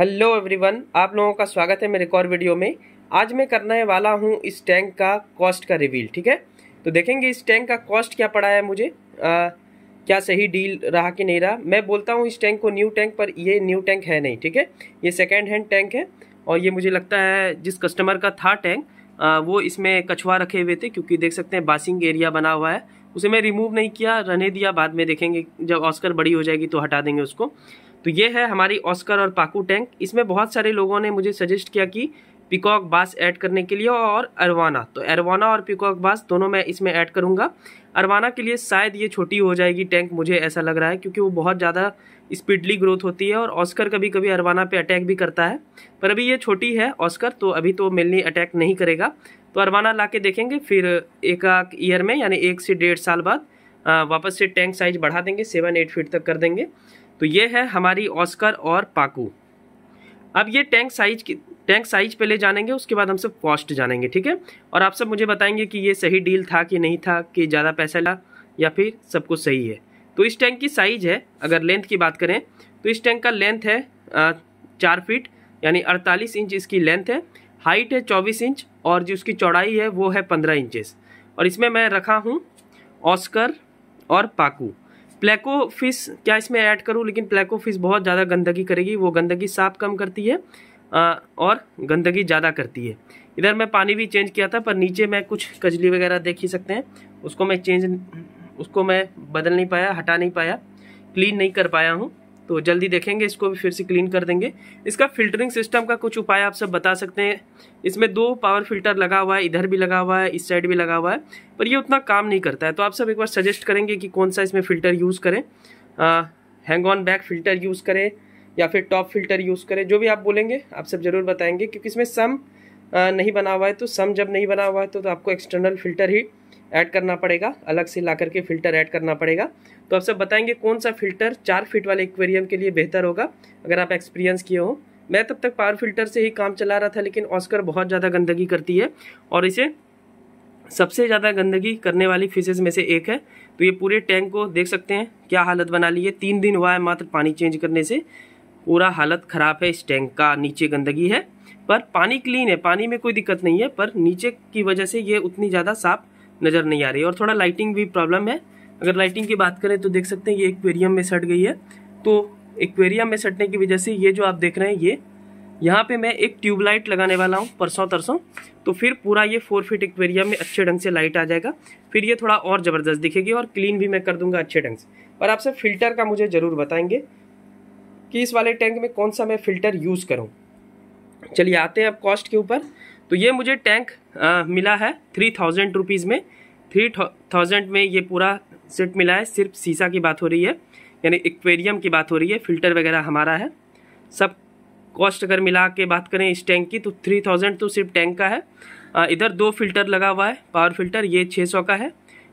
hello everyone आप लोगों का स्वागत है मेरे एक और वीडियो में आज मैं करने वाला हूँ इस टैंक का कॉस्ट का रिवील ठीक है तो देखेंगे इस टैंक का कॉस्ट क्या पड़ा है मुझे आ, क्या सही डील रहा कि नहीं रहा मैं बोलता हूँ इस टैंक को न्यू टैंक पर ये न्यू टैंक है नहीं ठीक है ये सेकेंड हैंड टैंक है और ये मुझे लगता है जिस कस्टमर का था टैंक आ, वो इसमें कछुआ रखे हुए थे क्योंकि देख सकते हैं बासिंग एरिया बना हुआ है उसे मैं रिमूव नहीं किया रहने दिया बाद में देखेंगे जब ऑस्कर बड़ी हो जाएगी तो हटा देंगे उसको तो ये है हमारी ऑस्कर और पाकू टैंक इसमें बहुत सारे लोगों ने मुझे सजेस्ट किया कि पिकॉक बास ऐड करने के लिए और अरवाना तो अरवाना और पिकॉक बास दोनों मैं इसमें ऐड करूँगा अरवाना के लिए शायद ये छोटी हो जाएगी टैंक मुझे ऐसा लग रहा है क्योंकि वो बहुत ज़्यादा स्पीडली ग्रोथ होती है और ऑस्कर कभी कभी अरवाना पे अटैक भी करता है पर अभी ये छोटी है ऑस्कर तो अभी तो मेनली अटैक नहीं करेगा तो अरवाना ला के देखेंगे फिर एक आक ईयर में यानी एक से डेढ़ साल बाद वापस से टैंक साइज बढ़ा देंगे सेवन एट फीट तक कर देंगे तो ये है हमारी ऑस्कर और पाकू अब ये टैंक साइज की टैंक साइज पहले जानेंगे उसके बाद हम सब कॉस्ट जानेंगे ठीक है और आप सब मुझे बताएंगे कि ये सही डील था कि नहीं था कि ज़्यादा पैसा ला या फिर सब कुछ सही है तो इस टैंक की साइज है अगर लेंथ की बात करें तो इस टैंक का लेंथ है आ, चार फीट यानी अड़तालीस इंच इसकी लेंथ है हाइट है चौबीस इंच और जो उसकी चौड़ाई है वो है पंद्रह इंचज़ और इसमें मैं रखा हूँ ऑस्कर और पाकू प्लेको फिश क्या इसमें ऐड करूँ लेकिन प्लेको फिश बहुत ज़्यादा गंदगी करेगी वो गंदगी साफ कम करती है और गंदगी ज़्यादा करती है इधर मैं पानी भी चेंज किया था पर नीचे मैं कुछ कजली वगैरह देख ही सकते हैं उसको मैं चेंज उसको मैं बदल नहीं पाया हटा नहीं पाया क्लीन नहीं कर पाया हूँ तो जल्दी देखेंगे इसको भी फिर से क्लीन कर देंगे इसका फिल्टरिंग सिस्टम का कुछ उपाय आप सब बता सकते हैं इसमें दो पावर फिल्टर लगा हुआ है इधर भी लगा हुआ है इस साइड भी लगा हुआ है पर ये उतना काम नहीं करता है तो आप सब एक बार सजेस्ट करेंगे कि कौन सा इसमें फ़िल्टर यूज़ करें hang on back filter use करें या फिर टॉप फिल्टर यूज़ करें जो भी आप बोलेंगे आप सब ज़रूर बताएंगे क्योंकि इसमें सम नहीं बना हुआ है तो सम जब नहीं बना हुआ है तो, तो आपको एक्सटर्नल फिल्टर ही ऐड करना पड़ेगा अलग से ला करके फ़िल्टर ऐड करना पड़ेगा तो आप सब बताएंगे कौन सा फ़िल्टर चार फिट वाले एक्वेरियम के लिए बेहतर होगा अगर आप एक्सपीरियंस किए हो मैं तब तक पावर फिल्टर से ही काम चला रहा था लेकिन ऑस्कर बहुत ज़्यादा गंदगी करती है और इसे सबसे ज़्यादा गंदगी करने वाली फिशेज़ में से एक है तो ये पूरे टैंक को देख सकते हैं क्या हालत बना ली है तीन दिन हुआ है मात्र पानी चेंज करने से पूरा हालत ख़राब है इस टैंक का नीचे गंदगी है पर पानी क्लीन है पानी में कोई दिक्कत नहीं है पर नीचे की वजह से ये उतनी ज़्यादा साफ नज़र नहीं आ रही और थोड़ा लाइटिंग भी प्रॉब्लम है अगर लाइटिंग की बात करें तो देख सकते हैं ये एक्वेरियम में सट गई है तो एक्वेरियम में सटने की वजह से ये जो आप देख रहे हैं ये यहाँ पे मैं एक ट्यूबलाइट लगाने वाला हूँ परसों तरसों तो फिर पूरा ये फोर फीट एक्वेरियम में अच्छे ढंग से लाइट आ जाएगा फिर ये थोड़ा और ज़बरदस्त दिखेगी और क्लीन भी मैं कर दूंगा अच्छे ढंग से और आप सब फिल्टर का मुझे ज़रूर बताएंगे कि इस वाले टैंक में कौन सा मैं फ़िल्टर यूज़ करूँ चलिए आते हैं अब कॉस्ट के ऊपर तो ये मुझे टैंक आ, मिला है थ्री थाउजेंड रुपीज़ में थ्री थाउजेंड में ये पूरा सेट मिला है सिर्फ शीशा की बात हो रही है यानी एक्वेरियम की बात हो रही है फिल्टर वगैरह हमारा है सब कॉस्ट अगर मिला के बात करें इस टैंक की तो थ्री थाउजेंड तो सिर्फ टैंक का है इधर दो फिल्टर लगा हुआ है पावर फिल्टर ये छः सौ का है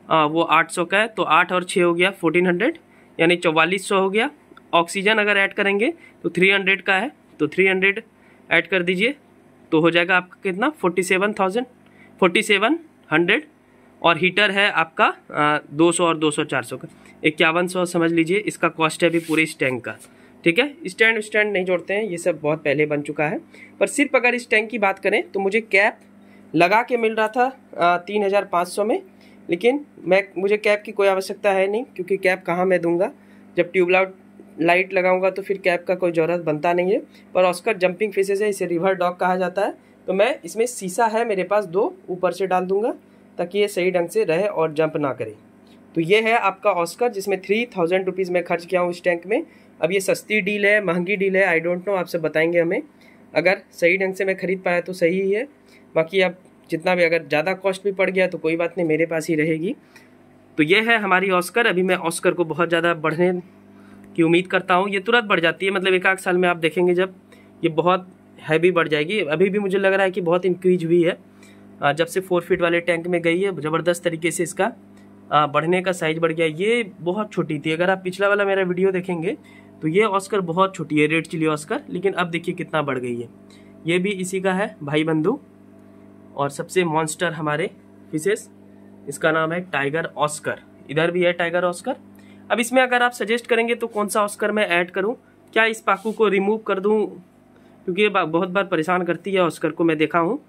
आ, वो आठ सौ का है तो आठ और छः हो गया फोर्टीन हंड्रेड यानी चौवालीस सौ हो गया ऑक्सीजन अगर ऐड करेंगे तो थ्री हंड्रेड का है तो थ्री हंड्रेड ऐड कर दीजिए तो हो जाएगा आपका कितना forty seven thousand forty seven hundred और हीटर है आपका दो सौ और दो सौ चार सौ का इक्यावन सौ समझ लीजिए इसका कॉस्ट है अभी पूरे इस टैंक का ठीक है स्टैंड स्टैंड नहीं जोड़ते हैं ये सब बहुत पहले बन चुका है पर सिर्फ अगर इस टैंक की बात करें तो मुझे कैप लगा के मिल रहा था तीन हज़ार पाँच सौ में लेकिन मैं मुझे कैप की कोई आवश्यकता है नहीं क्योंकि कैप कहाँ मैं दूंगा जब ट्यूबलाइट लाइट लगाऊंगा तो फिर कैप का कोई ज़रूरत बनता नहीं है पर ऑस्कर जंपिंग फेसेस है इसे रिवर डॉग कहा जाता है तो मैं इसमें शीशा है मेरे पास दो ऊपर से डाल दूंगा ताकि ये सही ढंग से रहे और जंप ना करे तो ये है आपका ऑस्कर जिसमें थ्री थाउजेंड रुपीज़ मैं खर्च किया हूँ इस टैंक में अब ये सस्ती डील है महंगी डील है आई डोंट नो आपसे बताएंगे हमें अगर सही ढंग से मैं ख़रीद पाया तो सही ही है बाकी अब जितना भी अगर ज़्यादा कॉस्ट भी पड़ गया तो कोई बात नहीं मेरे पास ही रहेगी तो ये है हमारी ऑस्कर अभी मैं ऑस्कर को बहुत ज़्यादा बढ़ने कि उम्मीद करता हूँ ये तुरंत बढ़ जाती है मतलब एक आध साल में आप देखेंगे जब ये बहुत हैवी बढ़ जाएगी अभी भी मुझे लग रहा है कि बहुत इंक्रीज हुई है जब से फोर फीट वाले टैंक में गई है ज़बरदस्त तरीके से इसका बढ़ने का साइज बढ़ गया ये बहुत छोटी थी अगर आप पिछला वाला मेरा वीडियो देखेंगे तो ये ऑस्कर बहुत छोटी है रेड चिली ऑस्कर लेकिन अब देखिए कितना बढ़ गई है ये भी इसी का है भाई बंधु और सबसे मॉन्स्टर हमारे फिशेस इसका नाम है टाइगर ऑस्कर इधर भी है टाइगर ऑस्कर अब इसमें अगर आप सजेस्ट करेंगे तो कौन सा ऑस्कर मैं ऐड करूँ क्या इस पाकू को रिमूव कर दूँ क्योंकि ये बहुत बार परेशान करती है ऑस्कर को मैं देखा हूँ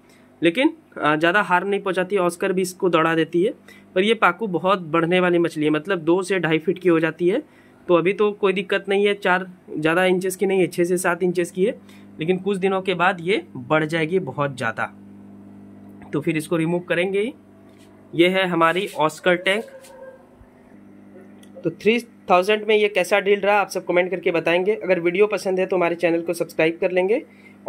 लेकिन ज़्यादा हार नहीं पहुँचाती ऑस्कर भी इसको दौड़ा देती है पर ये पाकू बहुत बढ़ने वाली मछली है मतलब दो से ढाई फिट की हो जाती है तो अभी तो कोई दिक्कत नहीं है चार ज़्यादा इंचेस की नहीं है छः से सात इंचेस की है लेकिन कुछ दिनों के बाद ये बढ़ जाएगी बहुत ज़्यादा तो फिर इसको रिमूव करेंगे ये है हमारी ऑस्कर टैंक तो थ्री थाउजेंड में ये कैसा डील रहा आप सब कमेंट करके बताएंगे अगर वीडियो पसंद है तो हमारे चैनल को सब्सक्राइब कर लेंगे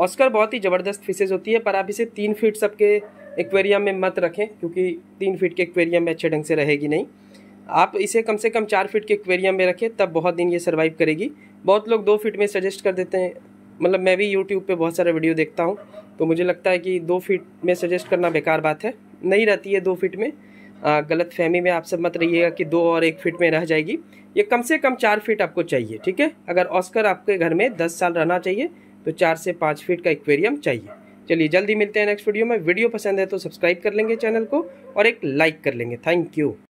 ऑस्कर बहुत ही ज़बरदस्त फिशेज होती है पर आप इसे तीन फीट सबके एक्वेरियम में मत रखें क्योंकि तीन फीट के एक्वेरियम में अच्छे ढंग से रहेगी नहीं आप इसे कम से कम चार फीट के एक्वेरियम में रखें तब बहुत दिन ये सर्वाइव करेगी बहुत लोग दो फीट में सजेस्ट कर देते हैं मतलब मैं भी यूट्यूब पर बहुत सारे वीडियो देखता हूँ तो मुझे लगता है कि दो फीट में सजेस्ट करना बेकार बात है नहीं रहती है दो फीट में गलत फहमी में आप सब मत रहिएगा कि दो और एक फीट में रह जाएगी ये कम से कम चार फीट आपको चाहिए ठीक है अगर ऑस्कर आपके घर में दस साल रहना चाहिए तो चार से पाँच फीट का एक्वेरियम चाहिए चलिए जल्दी मिलते हैं नेक्स्ट वीडियो में वीडियो पसंद है तो सब्सक्राइब कर लेंगे चैनल को और एक लाइक कर लेंगे थैंक यू